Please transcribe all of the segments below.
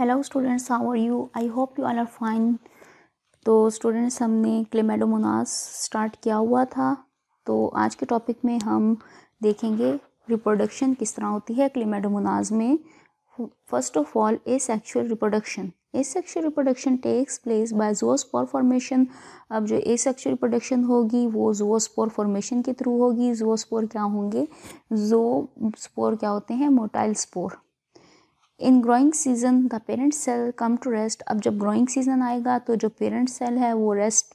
hello students how are you I hope you are are fine तो students हमने Chlamydomonas start किया हुआ था तो आज के टॉपिक में हम देखेंगे रिप्रोडक्शन किस तरह होती है क्लेमेडोमोनास में first of all a sexual reproduction a sexual reproduction takes place by zoospore formation अब जो ए सेक्शुअल रिप्रोडक्शन होगी वो जोस्पोर फॉर्मेशन के थ्रू होगी जोस्पोर क्या होंगे जो स्पोर क्या होते हैं motile spore in growing season the parent cell come to rest अब जब ग्रोइंग सीज़न आएगा तो जो पेरेंट सेल है वो रेस्ट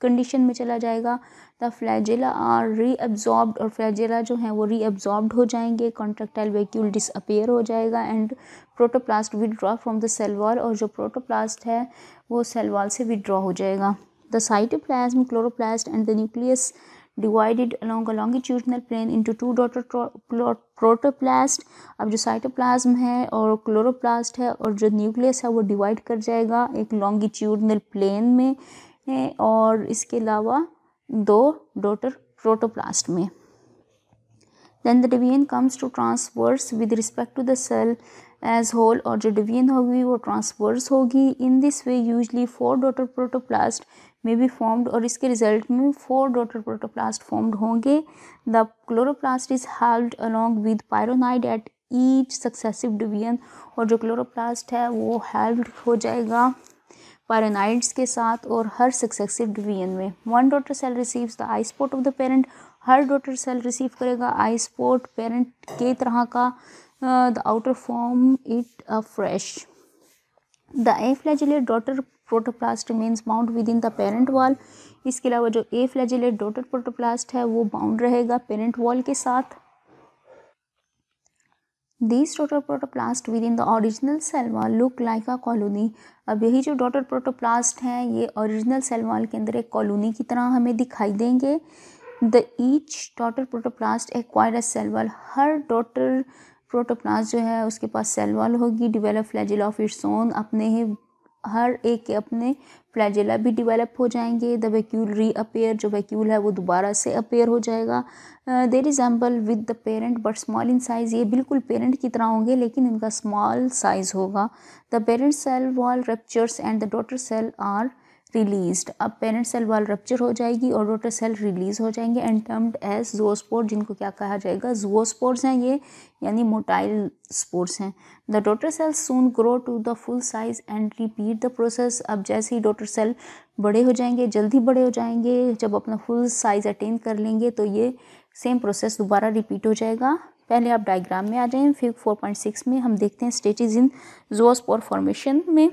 कंडीशन में चला जाएगा द फ्लैजिला आर रीअब्जॉर्ब्ड और फ्लैजिला जो है वो रीअब्जॉर्ब्ड हो जाएंगे कॉन्ट्रेक्टाइल वेक्यूल डिसअपेयर हो जाएगा and protoplast withdraw from the cell wall और जो प्रोटोप्लास्ट है वो सेल वॉल से विदड्रॉ हो जाएगा the cytoplasm chloroplast and the nucleus divided along a longitudinal plane into two daughter protoplast अब जो साइटोप्लाज्म है और क्लोरोप्लास्ट है और जो न्यूक्लियस है वो डिवाइड कर जाएगा एक लॉन्गिट्यूडनल प्लेन में है और इसके अलावा दो डॉटर प्रोटोप्लास्ट में then the division comes to transverse with respect to the cell as whole और जो डिवीजन होगी वो ट्रांसवर्स होगी in this way usually four daughter protoplast में भी फॉर्म्ड और इसके रिजल्ट में फोर डॉटर प्रोटोप्लास्ट फॉर्म्ड होंगे the chloroplast is held along with pyrenoid at each successive division और जो क्लोरोप्लास्ट है वो हेल्ड हो जाएगा पायरोनाइड्स के साथ और हर सक्सेसिव डिवीजन में one daughter cell receives the eyespot of the parent हर डॉटर सेल रिसीव करेगा आई स्पोर्ट पेरेंट के तरह का the outer form it a fresh the a flagellate daughter protoplast means bound within the parent wall इसके अलावा जो ए flagellate daughter protoplast है वो बाउंड रहेगा पेरेंट वॉल के साथ this daughter protoplast within the original cell wall look like a colony अब यही जो डॉटर प्रोटोप्लास्ट हैं ये ओरिजिनल सेल वॉल के अंदर एक कॉलोनी की तरह हमें दिखाई देंगे the each daughter protoplast acquire cell wall हर डॉटर प्रोटोप्लाज जो है उसके पास सेल वॉल होगी develop flagella of its own अपने ही हर एक के अपने फ्लैजिला भी डिवेलप हो जाएंगे द वैक्यूल री अपेयर जो वैक्यूल है वो दोबारा से अपेयर हो जाएगा their example with the parent but small in size ये बिल्कुल पेरेंट की तरह होंगे लेकिन इनका स्मॉल साइज़ होगा the parent cell wall ruptures and the daughter cell are released अब पेरेंट सेल वॉल रप्चर हो जाएगी और डॉटर सेल रिलीज हो जाएंगे एंड टर्म्ड एज जोस्पोर जिनको क्या कहा जाएगा जोस्पोर्स हैं ये यानी मोटाइल स्पोर्स हैं the daughter cell soon grow to the full size and repeat the process अब जैसे ही डॉटर सेल बड़े हो जाएंगे जल्दी बड़े हो जाएंगे जब अपना फुल साइज़ अटेन कर लेंगे तो ये सेम प्रोसेस दोबारा रिपीट हो जाएगा पहले आप डायग्राम में आ जाएं फिर 4.6 में हम देखते हैं स्टेजेस इन जोस्पोर फॉर्मेशन में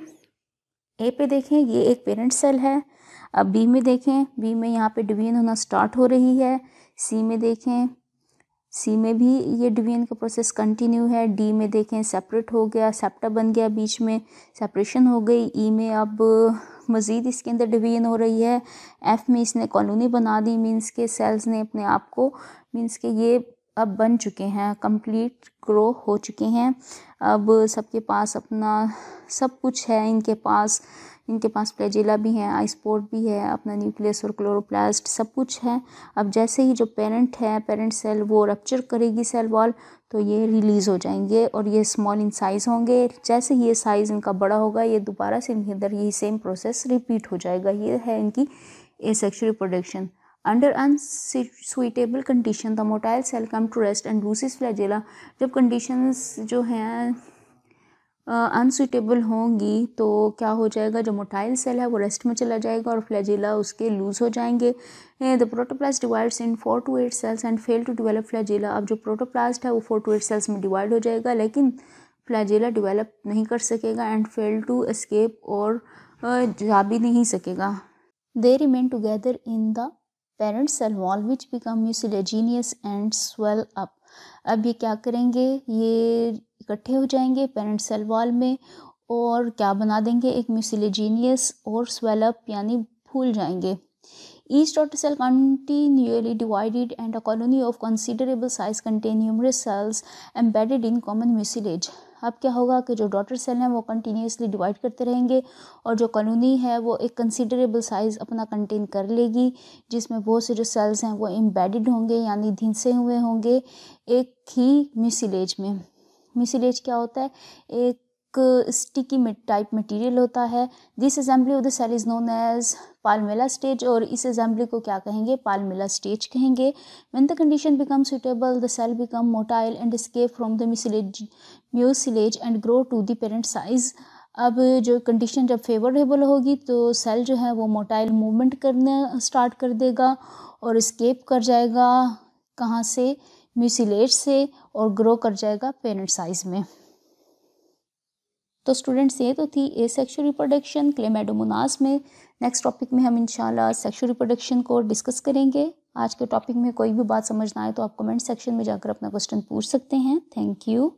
ए पे देखें ये एक पेरेंट सेल है अब बी में देखें बी में यहाँ पे डिवीजन होना स्टार्ट हो रही है सी में देखें सी में भी ये डिवीजन का प्रोसेस कंटिन्यू है डी में देखें सेपरेट हो गया सेप्टा बन गया बीच में सेपरेशन हो गई ई e में अब मज़ीद इसके अंदर डिवीजन हो रही है एफ़ में इसने कॉलोनी बना दी मींस के सेल्स ने अपने आप को मींस के ये अब बन चुके हैं कंप्लीट ग्रो हो चुके हैं अब सबके पास अपना सब कुछ है इनके पास इनके पास प्लेजिला भी है आइसपोर्ट भी है अपना न्यूक्लियस और क्लोरोप्लास्ट सब कुछ है अब जैसे ही जो पेरेंट है पेरेंट सेल वो रक्चर करेगी सेल वॉल तो ये रिलीज़ हो जाएंगे और ये स्मॉल इन साइज़ होंगे जैसे ही ये साइज़ इनका बड़ा होगा ये दोबारा से इनके अंदर यही सेम प्रोसेस रिपीट हो जाएगा ये है इनकी a sexual reproduction under unsuitable condition the motile cell come to rest and loses flagella जब कंडीशंस जो हैं अनसुइटेबल होंगी तो क्या हो जाएगा जो मोटाइल सेल है वो रेस्ट में चला जाएगा और फ्लैजेला उसके लूज़ हो जाएंगे the protoplast divides in four to eight cells and fail to develop flagella अब जो प्रोटोप्लास्ट है वो फोर टू एट सेल्स में डिवाइड हो जाएगा लेकिन फ्लैजेला डिवेलप नहीं कर सकेगा एंड फेल टू एस्केप और जा भी नहीं सकेगा they remain together in the parent cell wall which become mucilaginous and swell up अब ये क्या करेंगे ये इकट्ठे हो जाएंगे पेरेंट सेल वॉल में और क्या बना देंगे एक म्यूसिलेजीनियस और स्वेल अप यानी फूल जाएंगे each daughter cell continuously divided and a colony of considerable size containing numerous cells embedded in common mucilage अब क्या होगा कि जो डॉटर सेल हैं वो कंटिन्यूसली डिवाइड करते रहेंगे और जो कॉलोनी है वो एक कंसिडरेबल साइज़ अपना कंटेन कर लेगी जिसमें बहुत से जो सेल्स हैं वो एम्बेडेड होंगे यानी धिनसे हुए होंगे एक ही मिसिलेज में मिसिलेज क्या होता है एक स्टिकी टाइप मटेरियल होता है this assembly of the cell is known as palmella stage और इस असेंबली को क्या कहेंगे पालमेला स्टेज कहेंगे when the condition become suitable the cell become motile and escape from the mucilage mucilage and grow to the parent size अब जो condition जब favourable होगी तो सेल जो है वो मोटाइल मूवमेंट करने स्टार्ट कर देगा और स्केप कर जाएगा कहाँ से म्यूसिलेज से और ग्रो कर जाएगा पेरेंट साइज़ में तो स्टूडेंट्स ये तो थी ए सेक्शुअल रिप्रोडक्शन क्लेमेडोमोनास में नेक्स्ट टॉपिक में हम इंशाल्लाह सेक्शुअल रिप्रोडक्शन को डिस्कस करेंगे आज के टॉपिक में कोई भी बात समझना आए तो आप कमेंट सेक्शन में जाकर अपना क्वेश्चन पूछ सकते हैं थैंक यू